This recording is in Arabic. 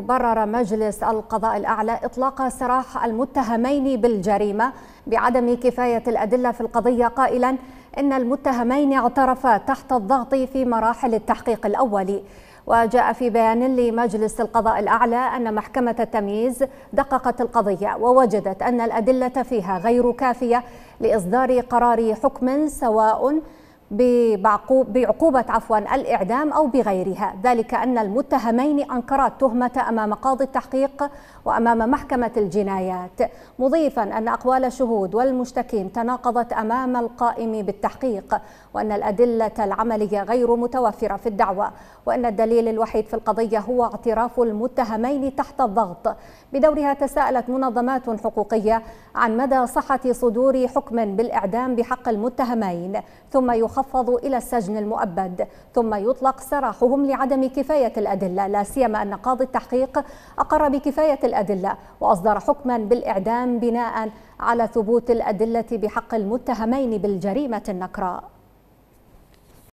برر مجلس القضاء الأعلى إطلاق سراح المتهمين بالجريمة بعدم كفاية الأدلة في القضية قائلا إن المتهمين اعترفا تحت الضغط في مراحل التحقيق الأولي وجاء في بيان لمجلس القضاء الأعلى أن محكمة التمييز دققت القضية ووجدت أن الأدلة فيها غير كافية لإصدار قرار حكم سواء بعقوبة عفوا الإعدام أو بغيرها ذلك أن المتهمين أنكرا التهمة أمام قاضي التحقيق وأمام محكمة الجنايات مضيفا أن أقوال الشهود والمشتكين تناقضت أمام القائم بالتحقيق وأن الأدلة العملية غير متوفرة في الدعوة وأن الدليل الوحيد في القضية هو اعتراف المتهمين تحت الضغط بدورها تساءلت منظمات حقوقية عن مدى صحة صدور حكم بالإعدام بحق المتهمين ثم يخ يخفض إلى السجن المؤبد ثم يطلق سراحهم لعدم كفاية الأدلة لا سيما أن قاضي التحقيق أقر بكفاية الأدلة وأصدر حكما بالإعدام بناء على ثبوت الأدلة بحق المتهمين بالجريمة النكراء